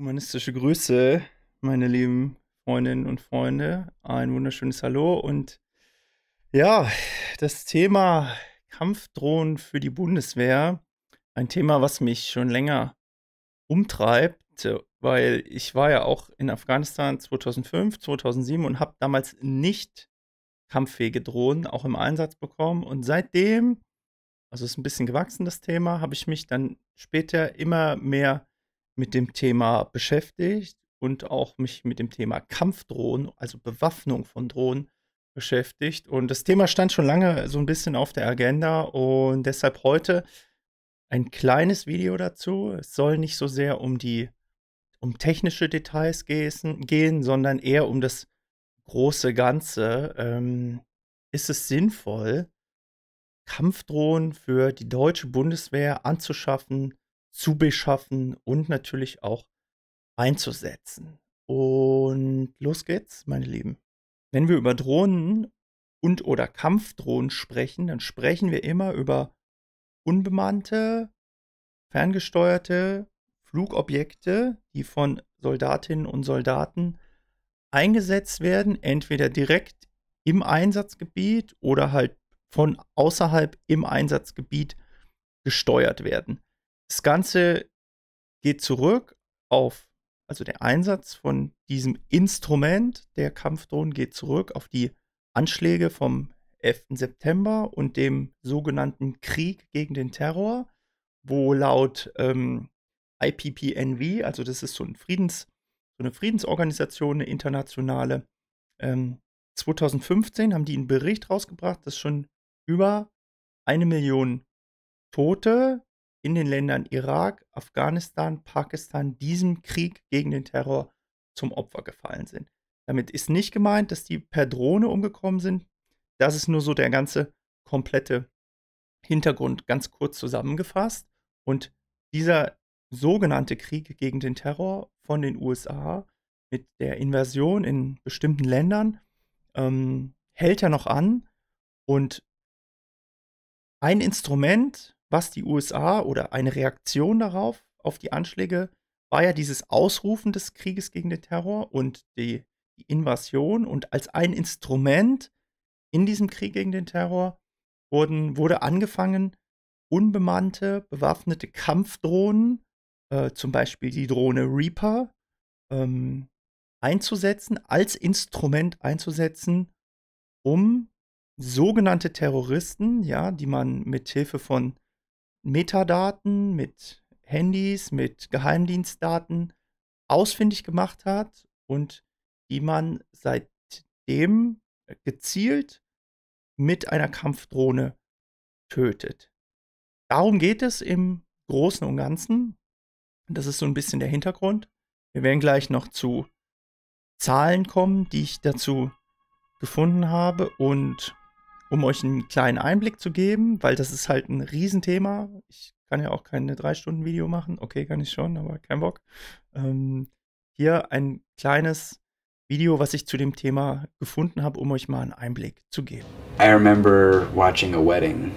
Humanistische Grüße, meine lieben Freundinnen und Freunde. Ein wunderschönes Hallo und ja, das Thema Kampfdrohnen für die Bundeswehr, ein Thema, was mich schon länger umtreibt, weil ich war ja auch in Afghanistan 2005, 2007 und habe damals nicht kampffähige Drohnen auch im Einsatz bekommen und seitdem, also ist ein bisschen gewachsen das Thema, habe ich mich dann später immer mehr mit dem Thema beschäftigt und auch mich mit dem Thema Kampfdrohnen, also Bewaffnung von Drohnen beschäftigt. Und das Thema stand schon lange so ein bisschen auf der Agenda und deshalb heute ein kleines Video dazu. Es soll nicht so sehr um die um technische Details gehen, sondern eher um das große Ganze. Ähm, ist es sinnvoll, Kampfdrohnen für die deutsche Bundeswehr anzuschaffen zu beschaffen und natürlich auch einzusetzen. Und los geht's, meine Lieben. Wenn wir über Drohnen und oder Kampfdrohnen sprechen, dann sprechen wir immer über unbemannte, ferngesteuerte Flugobjekte, die von Soldatinnen und Soldaten eingesetzt werden, entweder direkt im Einsatzgebiet oder halt von außerhalb im Einsatzgebiet gesteuert werden. Das Ganze geht zurück auf, also der Einsatz von diesem Instrument der Kampfdrohnen geht zurück auf die Anschläge vom 11. September und dem sogenannten Krieg gegen den Terror, wo laut ähm, IPPNV, also das ist so, ein Friedens, so eine Friedensorganisation, eine internationale, ähm, 2015 haben die einen Bericht rausgebracht, dass schon über eine Million Tote in den Ländern Irak, Afghanistan, Pakistan diesem Krieg gegen den Terror zum Opfer gefallen sind. Damit ist nicht gemeint, dass die per Drohne umgekommen sind. Das ist nur so der ganze komplette Hintergrund ganz kurz zusammengefasst. Und dieser sogenannte Krieg gegen den Terror von den USA mit der Invasion in bestimmten Ländern ähm, hält ja noch an. Und ein Instrument, was die USA oder eine Reaktion darauf, auf die Anschläge, war ja dieses Ausrufen des Krieges gegen den Terror und die, die Invasion. Und als ein Instrument in diesem Krieg gegen den Terror wurden, wurde angefangen, unbemannte, bewaffnete Kampfdrohnen, äh, zum Beispiel die Drohne Reaper, ähm, einzusetzen, als Instrument einzusetzen, um sogenannte Terroristen, ja, die man mit Hilfe von Metadaten, mit Handys, mit Geheimdienstdaten ausfindig gemacht hat und die man seitdem gezielt mit einer Kampfdrohne tötet. Darum geht es im Großen und Ganzen. Das ist so ein bisschen der Hintergrund. Wir werden gleich noch zu Zahlen kommen, die ich dazu gefunden habe und um euch einen kleinen Einblick zu geben, weil das ist halt ein Riesenthema. Ich kann ja auch keine drei Stunden Video machen. Okay, kann ich schon, aber kein Bock. Ähm, hier ein kleines Video, was ich zu dem Thema gefunden habe, um euch mal einen Einblick zu geben. I remember watching a wedding.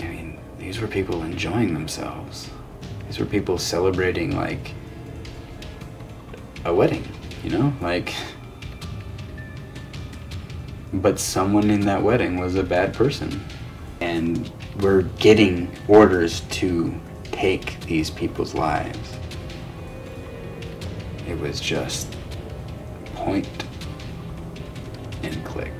I mean, these were people enjoying themselves. These were people celebrating like a wedding, you know, like. but someone in that wedding was a bad person. And we're getting orders to take these people's lives. It was just point and click.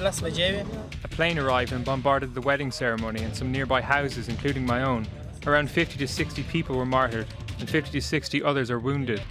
A plane arrived and bombarded the wedding ceremony and some nearby houses, including my own. Around 50 to 60 people were martyred, and 50 to 60 others are wounded.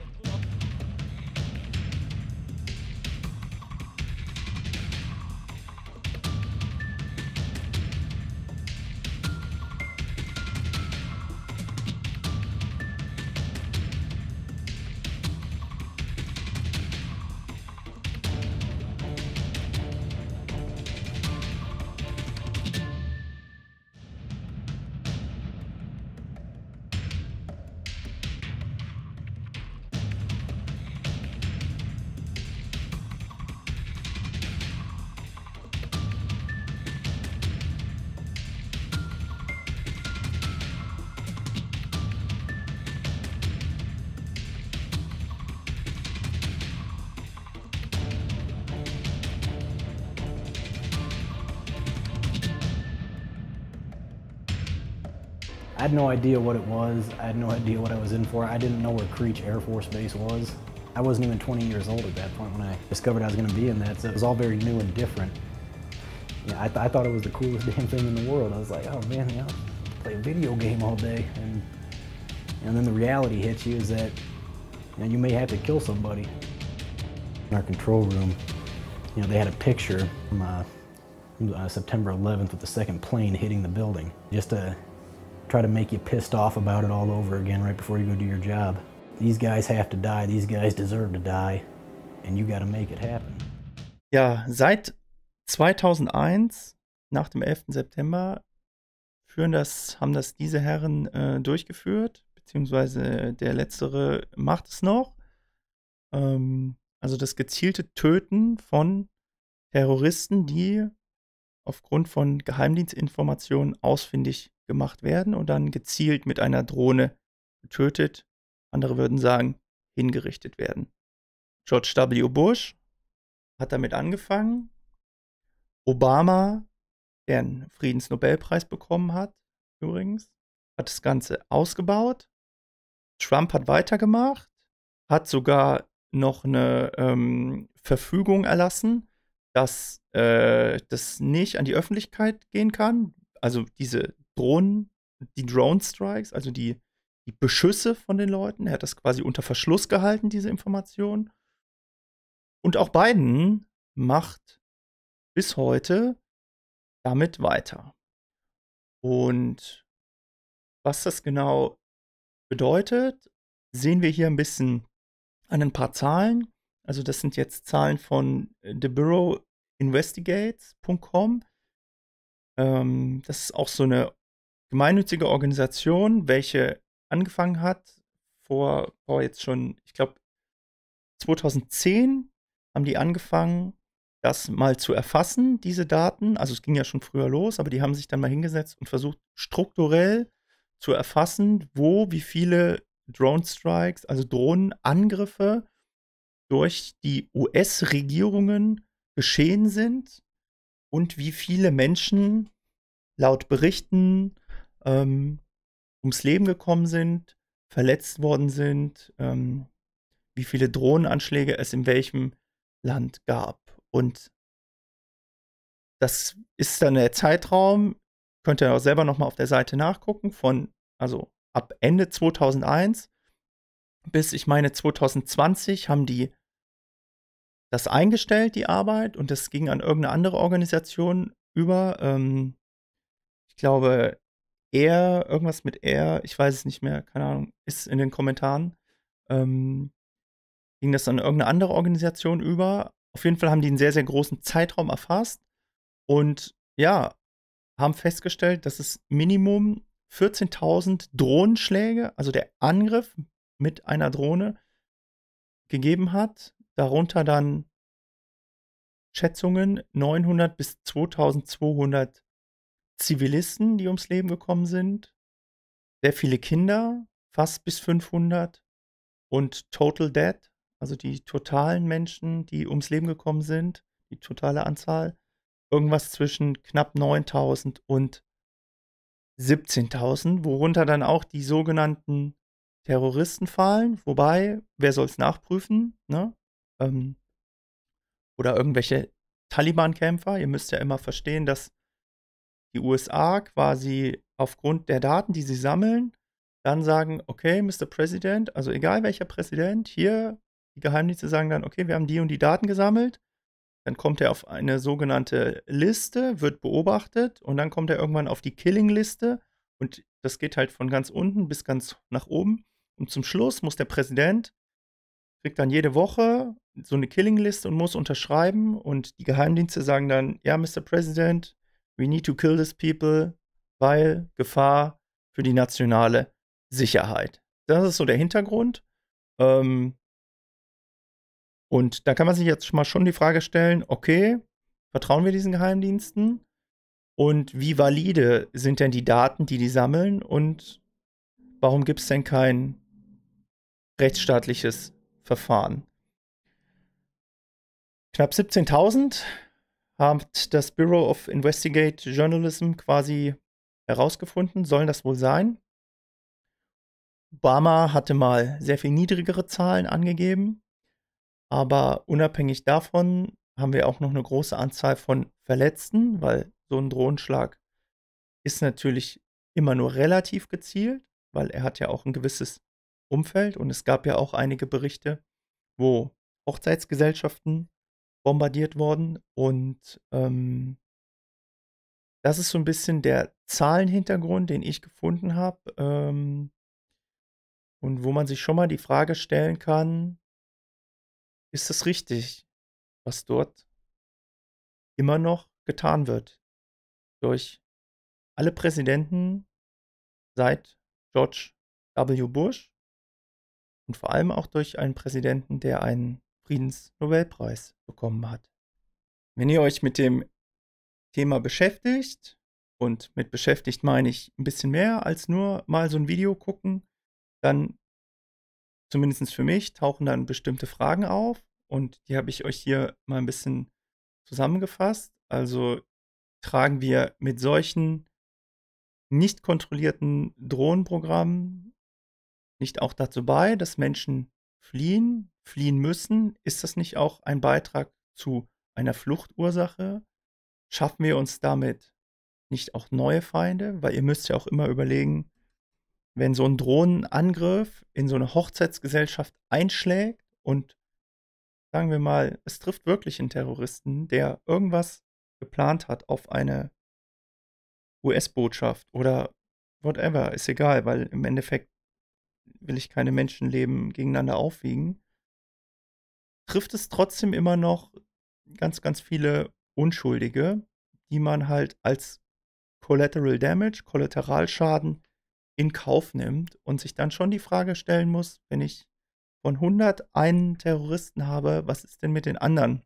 I had no idea what it was. I had no idea what I was in for. I didn't know where Creech Air Force Base was. I wasn't even 20 years old at that point when I discovered I was going to be in that, so it was all very new and different. Yeah, I, th I thought it was the coolest damn thing in the world. I was like, oh man, yeah, I play a video game all day. And, and then the reality hits you is that you, know, you may have to kill somebody. In our control room, you know, they had a picture from uh, uh, September 11th with the second plane hitting the building. Just a try to make you pissed off about it all over again right before you go do your job. These guys have to die, these guys deserve to die, and you gotta make it happen. Ja, seit 2001, nach dem 11. September, führen das, haben das diese Herren äh, durchgeführt, beziehungsweise der Letztere macht es noch. Ähm, also das gezielte Töten von Terroristen, die aufgrund von Geheimdienstinformationen ausfindig gemacht werden und dann gezielt mit einer Drohne getötet, andere würden sagen, hingerichtet werden. George W. Bush hat damit angefangen. Obama, der einen Friedensnobelpreis bekommen hat, übrigens, hat das Ganze ausgebaut. Trump hat weitergemacht, hat sogar noch eine ähm, Verfügung erlassen, dass äh, das nicht an die Öffentlichkeit gehen kann. Also diese Drohnen, die Drone-Strikes, also die, die Beschüsse von den Leuten. Er hat das quasi unter Verschluss gehalten, diese Information. Und auch Biden macht bis heute damit weiter. Und was das genau bedeutet, sehen wir hier ein bisschen an ein paar Zahlen. Also das sind jetzt Zahlen von äh, thebureauinvestigates.com. Ähm, das ist auch so eine gemeinnützige Organisation, welche angefangen hat vor, vor jetzt schon, ich glaube, 2010 haben die angefangen, das mal zu erfassen, diese Daten. Also es ging ja schon früher los, aber die haben sich dann mal hingesetzt und versucht, strukturell zu erfassen, wo wie viele Drone Strikes, also Drohnenangriffe durch die US-Regierungen geschehen sind und wie viele Menschen laut Berichten ähm, ums Leben gekommen sind, verletzt worden sind, ähm, wie viele Drohnenanschläge es in welchem Land gab. Und das ist dann der Zeitraum, könnt ihr auch selber nochmal auf der Seite nachgucken, von, also ab Ende 2001 bis ich meine 2020 haben die das eingestellt, die Arbeit, und das ging an irgendeine andere Organisation über. Ähm, ich glaube, er, irgendwas mit er, ich weiß es nicht mehr, keine Ahnung, ist in den Kommentaren. Ähm, ging das an irgendeine andere Organisation über. Auf jeden Fall haben die einen sehr, sehr großen Zeitraum erfasst und ja, haben festgestellt, dass es Minimum 14.000 Drohnenschläge, also der Angriff mit einer Drohne gegeben hat. Darunter dann Schätzungen 900 bis 2200 Zivilisten, die ums Leben gekommen sind. Sehr viele Kinder, fast bis 500. Und Total Dead, also die totalen Menschen, die ums Leben gekommen sind, die totale Anzahl, irgendwas zwischen knapp 9000 und 17.000, worunter dann auch die sogenannten Terroristen fallen, wobei, wer soll es nachprüfen, ne? Ähm, oder irgendwelche Taliban-Kämpfer. Ihr müsst ja immer verstehen, dass die USA quasi aufgrund der Daten, die sie sammeln, dann sagen, okay, Mr. President, also egal welcher Präsident, hier, die Geheimdienste sagen dann, okay, wir haben die und die Daten gesammelt, dann kommt er auf eine sogenannte Liste, wird beobachtet und dann kommt er irgendwann auf die Killing-Liste und das geht halt von ganz unten bis ganz nach oben. Und zum Schluss muss der Präsident, kriegt dann jede Woche so eine Killing List und muss unterschreiben. Und die Geheimdienste sagen dann, ja, Mr. President, we need to kill these people, weil Gefahr für die nationale Sicherheit. Das ist so der Hintergrund. Ähm, und da kann man sich jetzt schon mal schon die Frage stellen, okay, vertrauen wir diesen Geheimdiensten? Und wie valide sind denn die Daten, die die sammeln? Und warum gibt es denn kein rechtsstaatliches Verfahren. Knapp 17.000 hat das Bureau of Investigate Journalism quasi herausgefunden, sollen das wohl sein. Obama hatte mal sehr viel niedrigere Zahlen angegeben, aber unabhängig davon haben wir auch noch eine große Anzahl von Verletzten, weil so ein Drohenschlag ist natürlich immer nur relativ gezielt, weil er hat ja auch ein gewisses Umfeld. Und es gab ja auch einige Berichte, wo Hochzeitsgesellschaften bombardiert wurden. Und ähm, das ist so ein bisschen der Zahlenhintergrund, den ich gefunden habe. Ähm, und wo man sich schon mal die Frage stellen kann, ist es richtig, was dort immer noch getan wird durch alle Präsidenten seit George W. Bush und vor allem auch durch einen Präsidenten, der einen Friedensnobelpreis bekommen hat. Wenn ihr euch mit dem Thema beschäftigt, und mit beschäftigt meine ich ein bisschen mehr als nur mal so ein Video gucken, dann zumindest für mich tauchen dann bestimmte Fragen auf und die habe ich euch hier mal ein bisschen zusammengefasst. Also tragen wir mit solchen nicht kontrollierten Drohnenprogrammen nicht auch dazu bei, dass Menschen fliehen, fliehen müssen? Ist das nicht auch ein Beitrag zu einer Fluchtursache? Schaffen wir uns damit nicht auch neue Feinde? Weil ihr müsst ja auch immer überlegen, wenn so ein Drohnenangriff in so eine Hochzeitsgesellschaft einschlägt und sagen wir mal, es trifft wirklich einen Terroristen, der irgendwas geplant hat auf eine US-Botschaft oder whatever, ist egal, weil im Endeffekt will ich keine Menschenleben gegeneinander aufwiegen, trifft es trotzdem immer noch ganz, ganz viele Unschuldige, die man halt als Collateral Damage, Kollateralschaden in Kauf nimmt und sich dann schon die Frage stellen muss, wenn ich von 100 Terroristen habe, was ist denn mit den anderen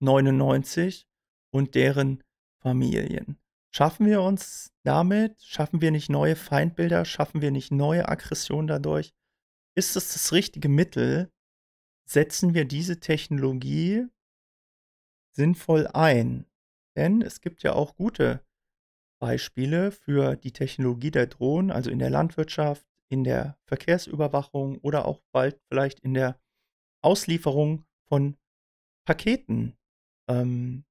99 und deren Familien? Schaffen wir uns damit, schaffen wir nicht neue Feindbilder, schaffen wir nicht neue Aggressionen dadurch? Ist es das richtige Mittel? Setzen wir diese Technologie sinnvoll ein? Denn es gibt ja auch gute Beispiele für die Technologie der Drohnen, also in der Landwirtschaft, in der Verkehrsüberwachung oder auch bald vielleicht in der Auslieferung von Paketen. Ähm,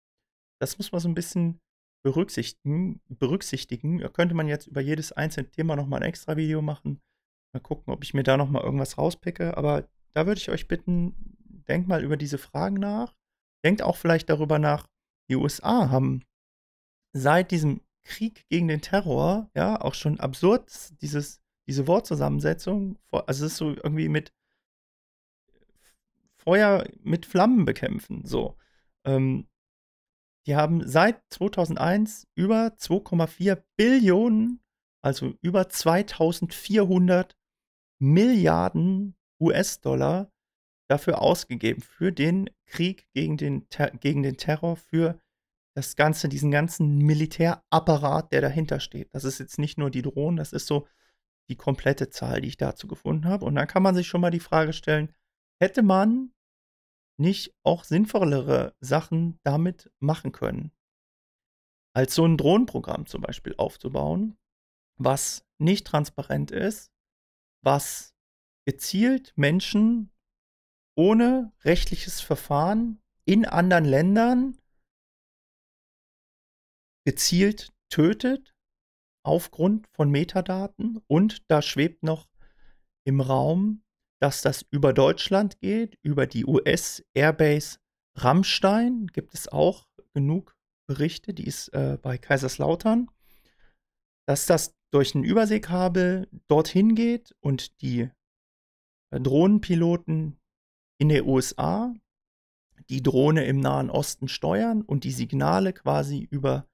das muss man so ein bisschen berücksichtigen, berücksichtigen. Da könnte man jetzt über jedes einzelne Thema nochmal ein extra Video machen. Mal gucken, ob ich mir da nochmal irgendwas rauspicke. Aber da würde ich euch bitten, denkt mal über diese Fragen nach. Denkt auch vielleicht darüber nach, die USA haben seit diesem Krieg gegen den Terror, ja, auch schon absurd, dieses, diese Wortzusammensetzung, also es ist so irgendwie mit Feuer mit Flammen bekämpfen, so. Ähm, die haben seit 2001 über 2,4 Billionen, also über 2400 Milliarden US-Dollar dafür ausgegeben, für den Krieg gegen den, gegen den Terror, für das Ganze, diesen ganzen Militärapparat, der dahinter steht. Das ist jetzt nicht nur die Drohnen, das ist so die komplette Zahl, die ich dazu gefunden habe. Und dann kann man sich schon mal die Frage stellen, hätte man nicht auch sinnvollere Sachen damit machen können. Als so ein Drohnenprogramm zum Beispiel aufzubauen, was nicht transparent ist, was gezielt Menschen ohne rechtliches Verfahren in anderen Ländern gezielt tötet aufgrund von Metadaten und da schwebt noch im Raum dass das über Deutschland geht, über die US Airbase Rammstein gibt es auch genug Berichte, die ist äh, bei Kaiserslautern, dass das durch ein Überseekabel dorthin geht und die äh, Drohnenpiloten in den USA die Drohne im Nahen Osten steuern und die Signale quasi über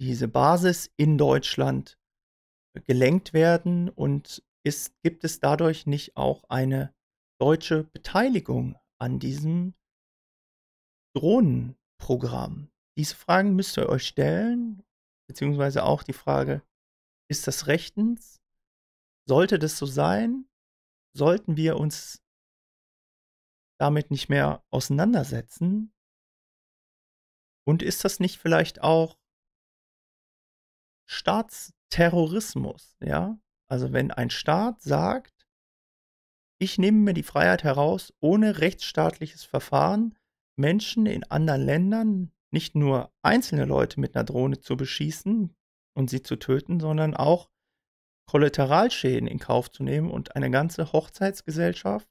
diese Basis in Deutschland gelenkt werden und ist, gibt es dadurch nicht auch eine deutsche Beteiligung an diesem Drohnenprogramm? Diese Fragen müsst ihr euch stellen, beziehungsweise auch die Frage, ist das rechtens? Sollte das so sein? Sollten wir uns damit nicht mehr auseinandersetzen? Und ist das nicht vielleicht auch Staatsterrorismus, ja? Also wenn ein Staat sagt, ich nehme mir die Freiheit heraus, ohne rechtsstaatliches Verfahren Menschen in anderen Ländern, nicht nur einzelne Leute mit einer Drohne zu beschießen und sie zu töten, sondern auch Kollateralschäden in Kauf zu nehmen und eine ganze Hochzeitsgesellschaft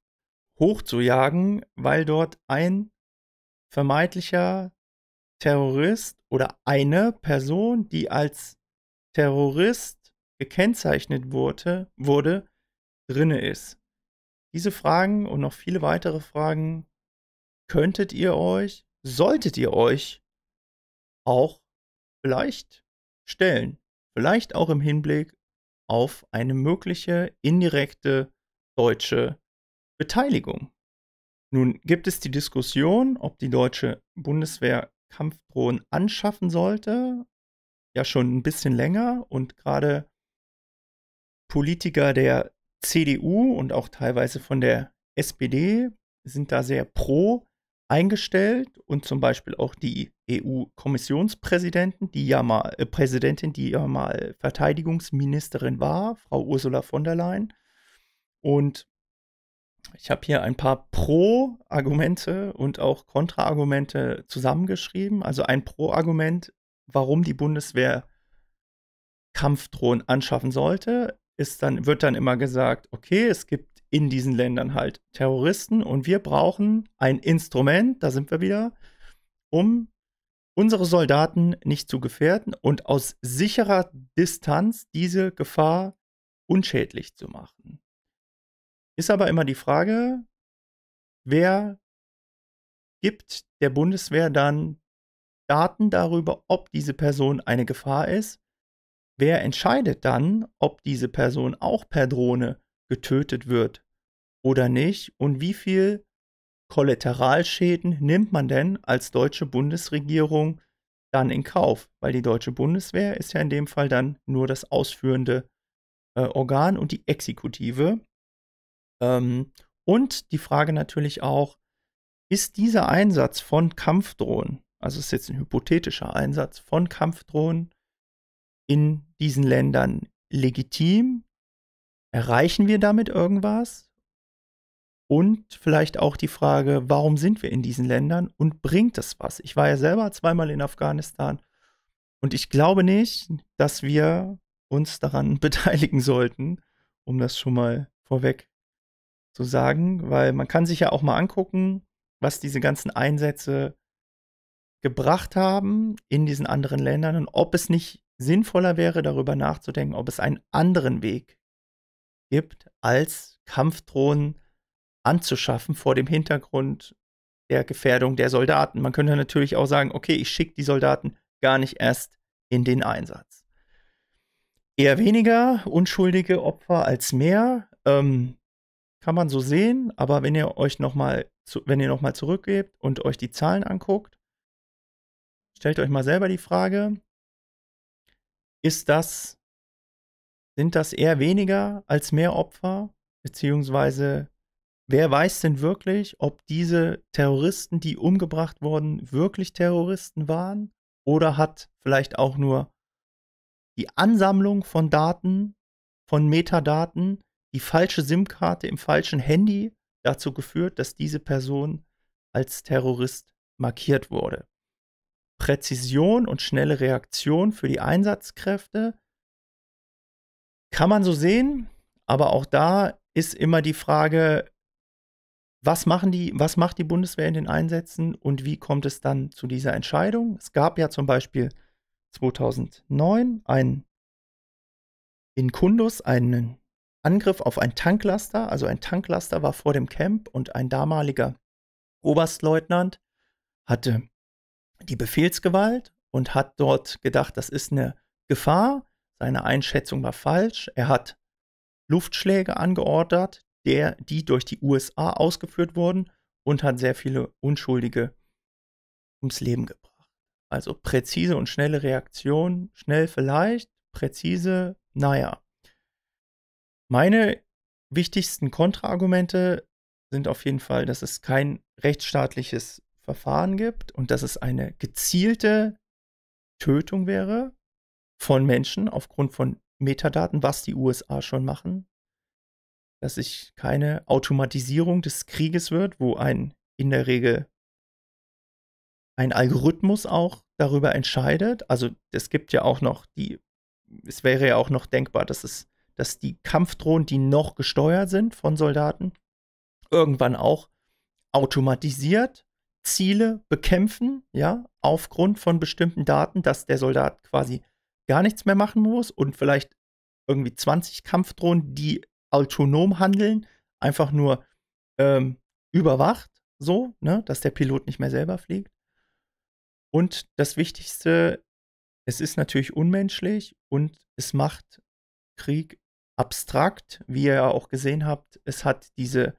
hochzujagen, weil dort ein vermeintlicher Terrorist oder eine Person, die als Terrorist gekennzeichnet wurde, wurde drinne ist. Diese Fragen und noch viele weitere Fragen könntet ihr euch, solltet ihr euch auch vielleicht stellen. Vielleicht auch im Hinblick auf eine mögliche indirekte deutsche Beteiligung. Nun gibt es die Diskussion, ob die deutsche Bundeswehr Kampfdrohnen anschaffen sollte. Ja, schon ein bisschen länger und gerade Politiker der CDU und auch teilweise von der SPD sind da sehr pro eingestellt und zum Beispiel auch die EU-Kommissionspräsidentin, die ja mal äh, Präsidentin, die ja mal Verteidigungsministerin war, Frau Ursula von der Leyen. Und ich habe hier ein paar Pro-Argumente und auch Kontra-Argumente zusammengeschrieben. Also ein Pro-Argument, warum die Bundeswehr Kampfdrohnen anschaffen sollte ist dann, wird dann immer gesagt, okay, es gibt in diesen Ländern halt Terroristen und wir brauchen ein Instrument, da sind wir wieder, um unsere Soldaten nicht zu gefährden und aus sicherer Distanz diese Gefahr unschädlich zu machen. Ist aber immer die Frage, wer gibt der Bundeswehr dann Daten darüber, ob diese Person eine Gefahr ist Wer entscheidet dann, ob diese Person auch per Drohne getötet wird oder nicht und wie viel Kollateralschäden nimmt man denn als deutsche Bundesregierung dann in Kauf? Weil die deutsche Bundeswehr ist ja in dem Fall dann nur das ausführende äh, Organ und die Exekutive. Ähm, und die Frage natürlich auch, ist dieser Einsatz von Kampfdrohnen, also ist jetzt ein hypothetischer Einsatz von Kampfdrohnen in diesen Ländern legitim? Erreichen wir damit irgendwas? Und vielleicht auch die Frage, warum sind wir in diesen Ländern und bringt das was? Ich war ja selber zweimal in Afghanistan und ich glaube nicht, dass wir uns daran beteiligen sollten, um das schon mal vorweg zu sagen, weil man kann sich ja auch mal angucken, was diese ganzen Einsätze gebracht haben in diesen anderen Ländern und ob es nicht sinnvoller wäre, darüber nachzudenken, ob es einen anderen Weg gibt, als Kampfdrohnen anzuschaffen vor dem Hintergrund der Gefährdung der Soldaten. Man könnte natürlich auch sagen, okay, ich schicke die Soldaten gar nicht erst in den Einsatz. Eher weniger unschuldige Opfer als mehr, ähm, kann man so sehen, aber wenn ihr euch nochmal, wenn ihr nochmal zurückgebt und euch die Zahlen anguckt, stellt euch mal selber die Frage, ist das, sind das eher weniger als mehr Opfer? Beziehungsweise, wer weiß denn wirklich, ob diese Terroristen, die umgebracht wurden, wirklich Terroristen waren? Oder hat vielleicht auch nur die Ansammlung von Daten, von Metadaten, die falsche SIM-Karte im falschen Handy dazu geführt, dass diese Person als Terrorist markiert wurde. Präzision und schnelle Reaktion für die Einsatzkräfte. Kann man so sehen, aber auch da ist immer die Frage, was machen die, was macht die Bundeswehr in den Einsätzen und wie kommt es dann zu dieser Entscheidung? Es gab ja zum Beispiel 2009 einen, in Kundus einen Angriff auf ein Tanklaster. Also ein Tanklaster war vor dem Camp und ein damaliger Oberstleutnant hatte die Befehlsgewalt und hat dort gedacht, das ist eine Gefahr. Seine Einschätzung war falsch. Er hat Luftschläge angeordnet, der, die durch die USA ausgeführt wurden und hat sehr viele Unschuldige ums Leben gebracht. Also präzise und schnelle Reaktion, schnell vielleicht, präzise, naja. Meine wichtigsten Kontraargumente sind auf jeden Fall, dass es kein rechtsstaatliches Verfahren gibt und dass es eine gezielte Tötung wäre von Menschen aufgrund von Metadaten, was die USA schon machen, dass sich keine Automatisierung des Krieges wird, wo ein in der Regel ein Algorithmus auch darüber entscheidet. Also es gibt ja auch noch die, es wäre ja auch noch denkbar, dass es, dass die Kampfdrohnen, die noch gesteuert sind von Soldaten, irgendwann auch automatisiert Ziele bekämpfen, ja, aufgrund von bestimmten Daten, dass der Soldat quasi gar nichts mehr machen muss und vielleicht irgendwie 20 Kampfdrohnen, die autonom handeln, einfach nur ähm, überwacht, so, ne, dass der Pilot nicht mehr selber fliegt. Und das Wichtigste, es ist natürlich unmenschlich und es macht Krieg abstrakt, wie ihr ja auch gesehen habt. Es hat diese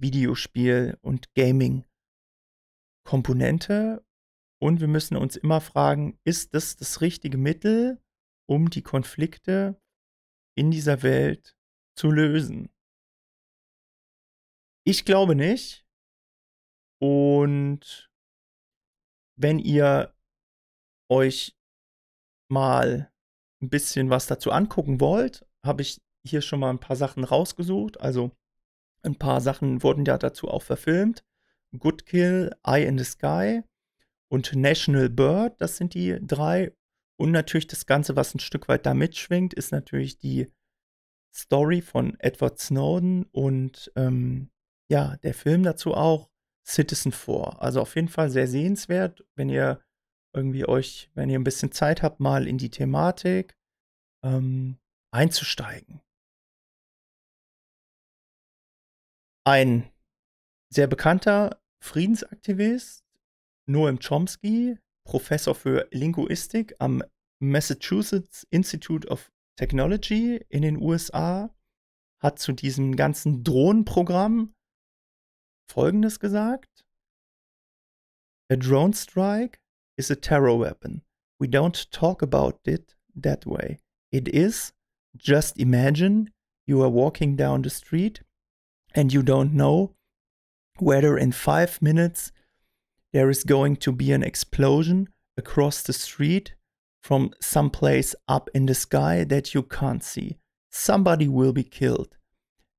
Videospiel- und Gaming- Komponente und wir müssen uns immer fragen, ist das das richtige Mittel, um die Konflikte in dieser Welt zu lösen? Ich glaube nicht. Und wenn ihr euch mal ein bisschen was dazu angucken wollt, habe ich hier schon mal ein paar Sachen rausgesucht. Also ein paar Sachen wurden ja dazu auch verfilmt. Good Kill, Eye in the Sky und National Bird, das sind die drei. Und natürlich das Ganze, was ein Stück weit da mitschwingt, ist natürlich die Story von Edward Snowden und ähm, ja, der Film dazu auch, Citizen 4. Also auf jeden Fall sehr sehenswert, wenn ihr irgendwie euch, wenn ihr ein bisschen Zeit habt, mal in die Thematik ähm, einzusteigen. Ein sehr bekannter Friedensaktivist, Noam Chomsky, Professor für Linguistik am Massachusetts Institute of Technology in den USA, hat zu diesem ganzen Drohnenprogramm Folgendes gesagt. A drone strike is a terror weapon. We don't talk about it that way. It is just imagine you are walking down the street and you don't know whether in five minutes there is going to be an explosion across the street from some place up in the sky that you can't see. Somebody will be killed,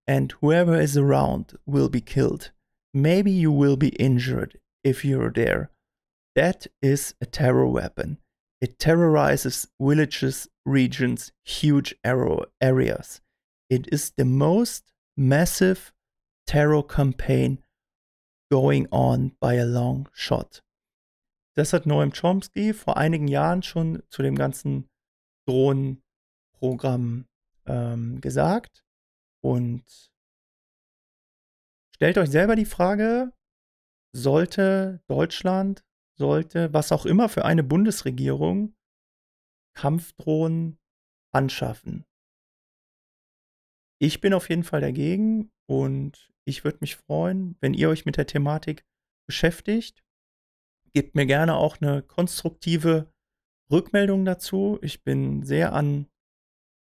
and whoever is around will be killed. Maybe you will be injured if you're there. That is a terror weapon. It terrorizes villages, regions, huge areas. It is the most massive terror campaign going on by a long shot. Das hat Noam Chomsky vor einigen Jahren schon zu dem ganzen Drohnenprogramm ähm, gesagt. Und stellt euch selber die Frage, sollte Deutschland, sollte was auch immer für eine Bundesregierung Kampfdrohnen anschaffen? Ich bin auf jeden Fall dagegen, und ich würde mich freuen, wenn ihr euch mit der Thematik beschäftigt. Gebt mir gerne auch eine konstruktive Rückmeldung dazu. Ich bin sehr an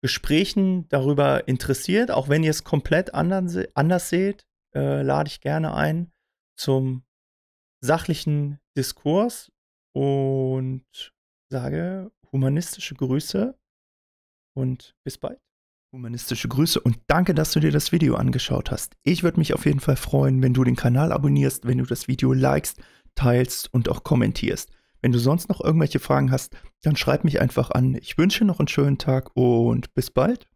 Gesprächen darüber interessiert. Auch wenn ihr es komplett anders seht, äh, lade ich gerne ein zum sachlichen Diskurs und sage humanistische Grüße und bis bald. Humanistische Grüße und danke, dass du dir das Video angeschaut hast. Ich würde mich auf jeden Fall freuen, wenn du den Kanal abonnierst, wenn du das Video likest, teilst und auch kommentierst. Wenn du sonst noch irgendwelche Fragen hast, dann schreib mich einfach an. Ich wünsche noch einen schönen Tag und bis bald.